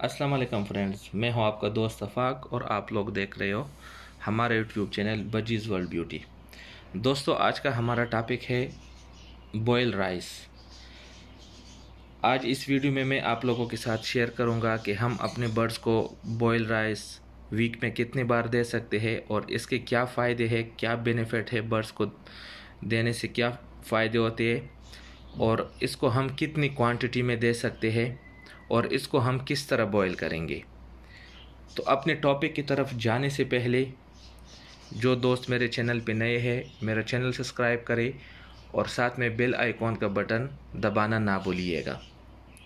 Aslam friends मैं हूं आपका दोस्त अफाक और आप लोग देख रहे हो हमारे यूट्यूब चैनल बजीज़ वर्ल्ड ब्यूटी दोस्तों आज का हमारा टॉपिक है बॉयल राइस आज इस वीडियो में मैं आप लोगों के साथ शेयर करूंगा कि हम अपने बर्ड्स को बॉयल राइस वीक में कितनी बार दे सकते हैं और इसके क्या फ़ायदे हैं क्या बेनिफिट है बर्ड्स को देने से क्या फ़ायदे होते हैं और इसको हम कितनी क्वांटिटी में दे सकते हैं और इसको हम किस तरह बॉयल करेंगे तो अपने टॉपिक की तरफ जाने से पहले जो दोस्त मेरे चैनल पे नए हैं मेरा चैनल सब्सक्राइब करें और साथ में बेल आइकॉन का बटन दबाना ना भूलिएगा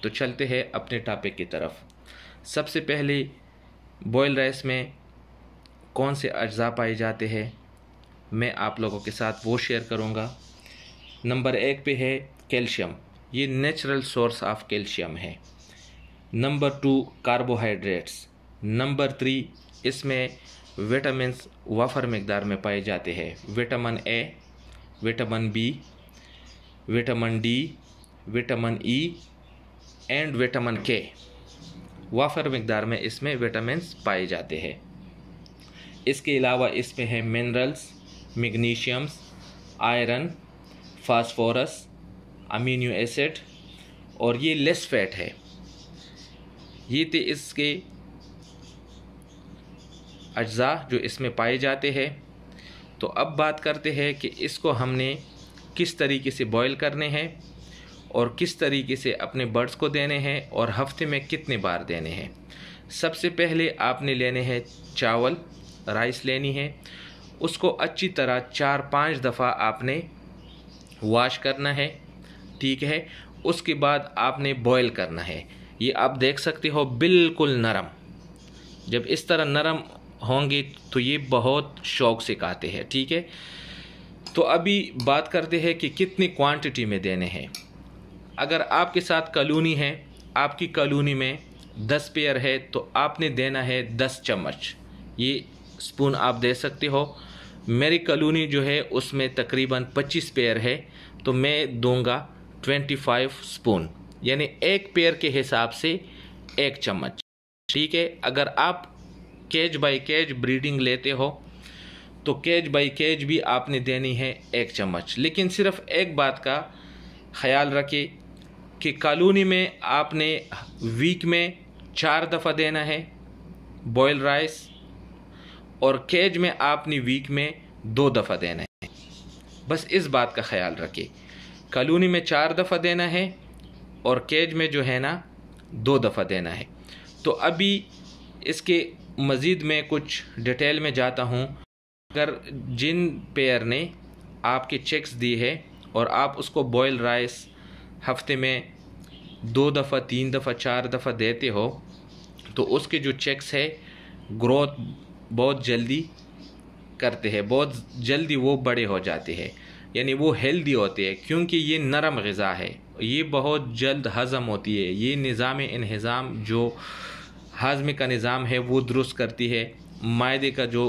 तो चलते हैं अपने टॉपिक की तरफ सबसे पहले बॉयल राइस में कौन से अज्जा पाए जाते हैं मैं आप लोगों के साथ वो शेयर करूँगा नंबर एक पे है कैल्शियम ये नेचुरल सोर्स ऑफ कैल्शियम है number two carbohydrates number three इसमें विटामिन वफ़र मकदार में पाए जाते हैं vitamin A vitamin B vitamin D vitamin E and vitamin K वाफर मकदार में इसमें विटामिन पाए जाते हैं इसके अलावा इसमें है minerals magnesiums iron phosphorus amino acid और ये लेस फैट है ये थे इसके अज्जा जो इसमें पाए जाते हैं तो अब बात करते हैं कि इसको हमने किस तरीके से बॉईल करने हैं और किस तरीके से अपने बर्ड्स को देने हैं और हफ्ते में कितने बार देने हैं सबसे पहले आपने लेने हैं चावल राइस लेनी है उसको अच्छी तरह चार पांच दफ़ा आपने वॉश करना है ठीक है उसके बाद आपने बॉयल करना है ये आप देख सकते हो बिल्कुल नरम जब इस तरह नरम होंगे तो ये बहुत शौक से खाते हैं ठीक है तो अभी बात करते हैं कि कितनी क्वांटिटी में देने हैं अगर आपके साथ कलोनी है आपकी कलोनी में दस पेयर है तो आपने देना है दस चम्मच ये स्पून आप दे सकते हो मेरी कलोनी जो है उसमें तकरीबन पच्चीस पेयर है तो मैं दूंगा ट्वेंटी फाइव स्पून यानी एक पेयर के हिसाब से एक चम्मच ठीक है अगर आप केज बाई केज ब्रीडिंग लेते हो तो केज बाई केज भी आपने देनी है एक चम्मच लेकिन सिर्फ एक बात का ख्याल रखें कि कॉलोनी में आपने वीक में चार दफ़ा देना है बॉयल राइस और केज में आपने वीक में दो दफ़ा देना है बस इस बात का ख्याल रखिए कॉलोनी में चार दफ़ा देना है और केज में जो है ना दो दफ़ा देना है तो अभी इसके मज़ीद में कुछ डिटेल में जाता हूँ अगर जिन पेयर ने आपके चेक्स दी है और आप उसको बॉयल राइस हफ्ते में दो दफ़ा तीन दफ़ा चार दफ़ा देते हो तो उसके जो चेक्स है ग्रोथ बहुत जल्दी करते हैं बहुत जल्दी वो बड़े हो जाते हैं यानी वो हेल्दी होते हैं क्योंकि ये नरम गज़ा है ये बहुत जल्द हज़म होती है ये निज़ाम इन्हज़ाम जो हाजमे का निज़ाम है वो दुरुस्त करती है मायदे का जो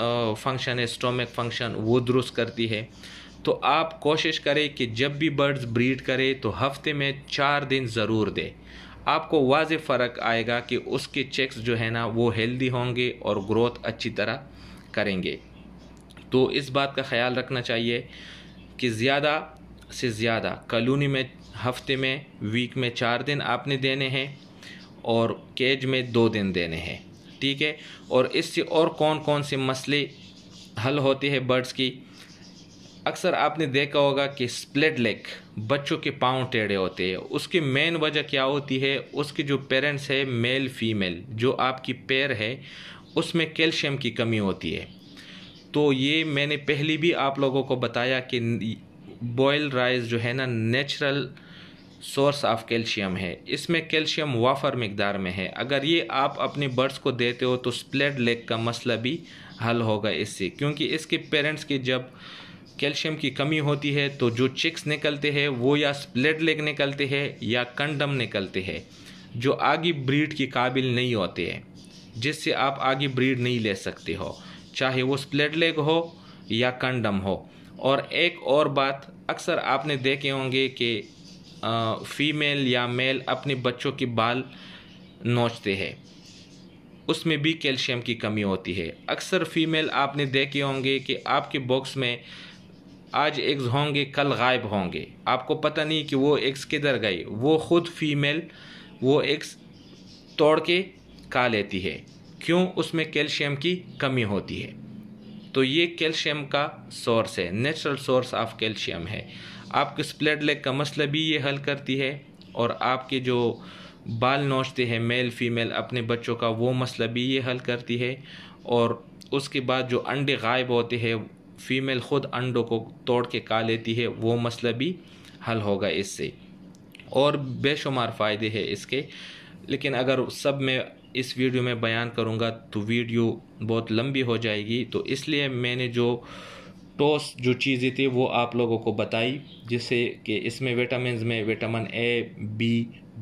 फंक्शन है स्टोमिक फंक्शन वो दुरुस्त करती है तो आप कोशिश करें कि जब भी बर्ड्स ब्रीड करें तो हफ्ते में चार दिन ज़रूर दें आपको वाज फ़र्क आएगा कि उसके चेक्स जो है ना वो हेल्दी होंगे और ग्रोथ अच्छी तरह करेंगे तो इस बात का ख्याल रखना चाहिए कि ज़्यादा से ज़्यादा कलोनी में हफ्ते में वीक में चार दिन आपने देने हैं और केज में दो दिन देने हैं ठीक है और इससे और कौन कौन से मसले हल होते हैं बर्ड्स की अक्सर आपने देखा होगा कि स्प्लिट लेग बच्चों के पाँव टेढ़े होते हैं उसकी मेन वजह क्या होती है उसके जो पेरेंट्स है मेल फीमेल जो आपकी पैर है उसमें कैल्शियम की कमी होती है तो ये मैंने पहले भी आप लोगों को बताया कि बॉयल राइस जो है ना नेचुरल सोर्स ऑफ कैल्शियम है इसमें कैल्शियम वाफर मकदार में है अगर ये आप अपने बर्ड्स को देते हो तो स्प्लेड लेग का मसला भी हल होगा इससे क्योंकि इसके पेरेंट्स के जब कैल्शियम की कमी होती है तो जो चिक्स निकलते हैं वो या स्प्लेट लेग निकलते हैं या कंडम निकलते हैं जो आगे ब्रीड के काबिल नहीं होते हैं जिससे आप आगे ब्रीड नहीं ले सकते हो चाहे वो स्प्लेट लेग हो या कंडम हो और एक और बात अक्सर आपने देखे होंगे कि फीमेल या मेल अपने बच्चों के बाल नोचते हैं उसमें भी कैल्शियम की कमी होती है अक्सर फीमेल आपने देखे होंगे कि आपके बॉक्स में आज एग्स होंगे कल गायब होंगे आपको पता नहीं कि वो एग्स किधर गए वो ख़ुद फीमेल वो एग्स तोड़ के खा लेती है क्यों उसमें कैल्शियम की कमी होती है तो ये कैल्शियम का सोर्स है नेचुरल सोर्स ऑफ कैल्शियम है आपके स्प्लेट लेग का मसला भी ये हल करती है और आपके जो बाल नोचते हैं मेल फीमेल अपने बच्चों का वो मसला भी ये हल करती है और उसके बाद जो अंडे गायब होते हैं फीमेल खुद अंडों को तोड़ के खा लेती है वो मसला भी हल होगा इससे और बेशुमार फ़ायदे हैं इसके लेकिन अगर सब में इस वीडियो में बयान करूँगा तो वीडियो बहुत लंबी हो जाएगी तो इसलिए मैंने जो टोस जो चीज़ें थी वो आप लोगों को बताई जिससे कि इसमें विटामिन में vitamin A B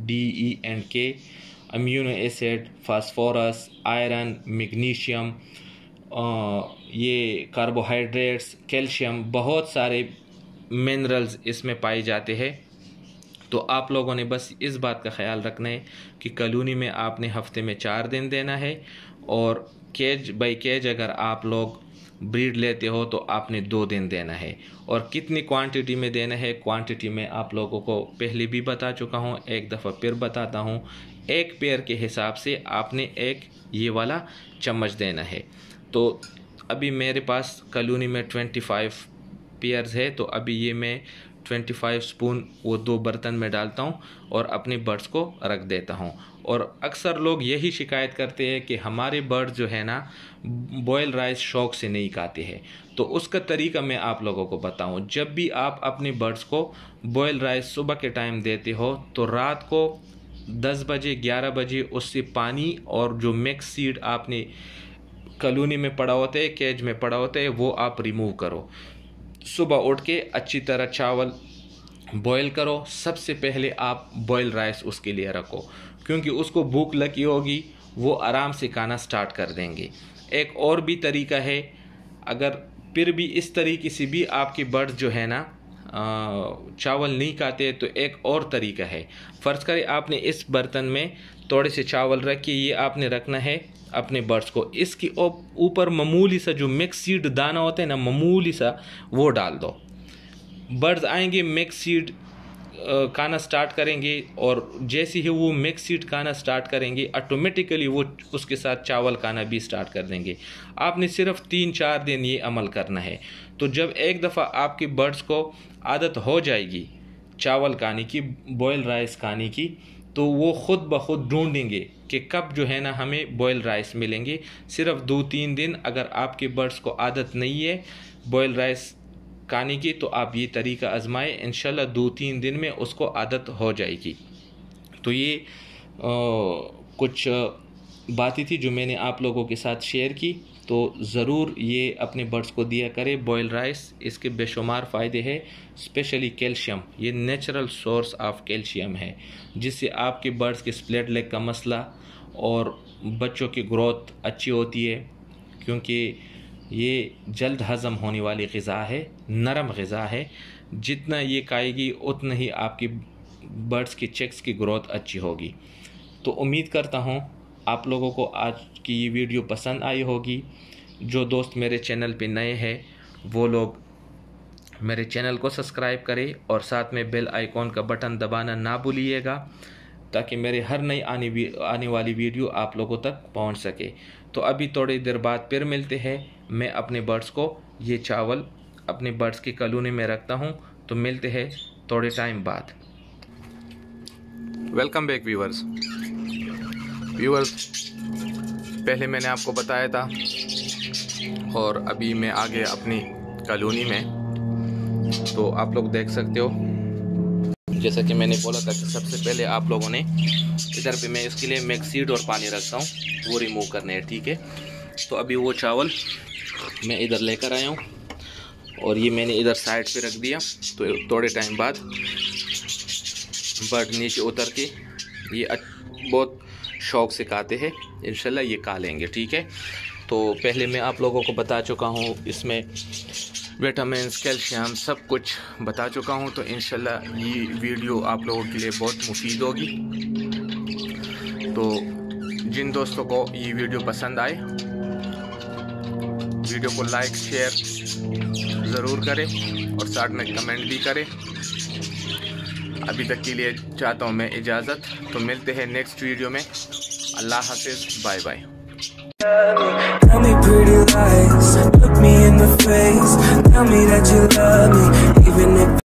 D E and K amino acid phosphorus iron magnesium ये कार्बोहाइड्रेट्स कैल्शियम बहुत सारे मिनरल्स इसमें पाए जाते हैं तो आप लोगों ने बस इस बात का ख्याल रखना है कि कलोनी में आपने हफ्ते में चार दिन देना है और केज बाई केज अगर आप लोग ब्रीड लेते हो तो आपने दो दिन देना है और कितनी क्वांटिटी में देना है क्वांटिटी में आप लोगों को पहले भी बता चुका हूँ एक दफ़ा फिर बताता हूँ एक पेयर के हिसाब से आपने एक ये वाला चम्मच देना है तो अभी मेरे पास कलोनी में ट्वेंटी फाइव पेयर्स है तो अभी ये मैं ट्वेंटी फाइव स्पून वो दो बर्तन में डालता हूँ और अपने बर्ड्स को रख देता हूँ और अक्सर लोग यही शिकायत करते हैं कि हमारे बर्ड जो है ना बॉयल राइस शौक से नहीं खाते हैं तो उसका तरीका मैं आप लोगों को बताऊँ जब भी आप अपने बर्ड्स को बॉयल राइस सुबह के टाइम देते हो तो रात को दस बजे ग्यारह बजे उससे पानी और जो मिक्स सीड आपने कलोनी में पड़ा होता है केज में पड़ा होता है वो आप रिमूव करो सुबह उठ के अच्छी तरह चावल बॉयल करो सबसे पहले आप बॉयल राइस उसके लिए रखो क्योंकि उसको भूख लगी होगी वो आराम से खाना स्टार्ट कर देंगे एक और भी तरीका है अगर फिर भी इस तरीके से भी आपके बर्ड्स जो है ना चावल नहीं खाते तो एक और तरीका है फ़र्ज़ करें आपने इस बर्तन में थोड़े से चावल रखे ये आपने रखना है अपने बर्ड्स को इसके ऊपर मामूली सा जो मिक्स सीड दाना होता है ना मामूली सा वो डाल दो बर्ड्स आएंगे मिक्स सीड खाना स्टार्ट करेंगे और जैसे ही वो मिक्स सीड खाना स्टार्ट करेंगे ऑटोमेटिकली वो उसके साथ चावल खाना भी स्टार्ट कर देंगे आपने सिर्फ तीन चार दिन ये अमल करना है तो जब एक दफ़ा आपके बर्ड्स को आदत हो जाएगी चावल खाने की बॉयल राइस खाने की तो वो ख़ुद ब खुद ढूंढेंगे कि कब जो है ना हमें बॉयल राइस मिलेंगे सिर्फ दो तीन दिन अगर आपके बर्ड्स को आदत नहीं है बॉयल राइस खाने की तो आप ये तरीका आजमाएं इन दो तीन दिन में उसको आदत हो जाएगी तो ये आ, कुछ बातें थी जो मैंने आप लोगों के साथ शेयर की तो ज़रूर ये अपने बर्ड्स को दिया करें बॉयल राइस इसके बेशुमार फ़ायदे हैं स्पेशली कैल्शियम ये नेचुरल सोर्स ऑफ कैल्शियम है जिससे आपके बर्ड्स के स्प्लेट लेग का मसला और बच्चों की ग्रोथ अच्छी होती है क्योंकि ये जल्द हज़म होने वाली गज़ा है नरम गज़ा है जितना ये खाएगी उतना ही आपकी बर्ड्स के चेक्स की ग्रोथ अच्छी होगी तो उम्मीद करता हूँ आप लोगों को आज की ये वीडियो पसंद आई होगी जो दोस्त मेरे चैनल पे नए हैं वो लोग मेरे चैनल को सब्सक्राइब करें और साथ में बेल आइकॉन का बटन दबाना ना भूलिएगा ताकि मेरे हर नई आने आने वाली वीडियो आप लोगों तक पहुंच सके तो अभी थोड़ी देर बाद फिर मिलते हैं मैं अपने बर्ड्स को ये चावल अपने बर्ड्स की कलोनी में रखता हूँ तो मिलते हैं थोड़े टाइम बाद वेलकम बैक व्यूवर्स व्यूअर्स पहले मैंने आपको बताया था और अभी मैं आगे अपनी कॉलोनी में तो आप लोग देख सकते हो जैसा कि मैंने बोला था कि सबसे पहले आप लोगों ने इधर पे मैं इसके लिए मैक्सीड और पानी रखता हूँ वो रिमूव करने हैं ठीक है तो अभी वो चावल मैं इधर लेकर आया हूँ और ये मैंने इधर साइड पे रख दिया तो थोड़े टाइम बाद बर्ड नीचे उतर के ये बहुत शौक़ से काते हैं इनशाला ये का लेंगे ठीक है तो पहले मैं आप लोगों को बता चुका हूँ इसमें विटामिन कैल्शियम सब कुछ बता चुका हूँ तो इनशाला ये वीडियो आप लोगों के लिए बहुत मुफीद होगी तो जिन दोस्तों को ये वीडियो पसंद आए वीडियो को लाइक शेयर ज़रूर करें और साथ में कमेंट भी करें अभी तक के लिए चाहता हूँ मैं इजाज़त तो मिलते हैं नेक्स्ट वीडियो में अल्लाह हाफिज़ bye bye Tell me pretty lies, look me in the face Tell me that you love me, even if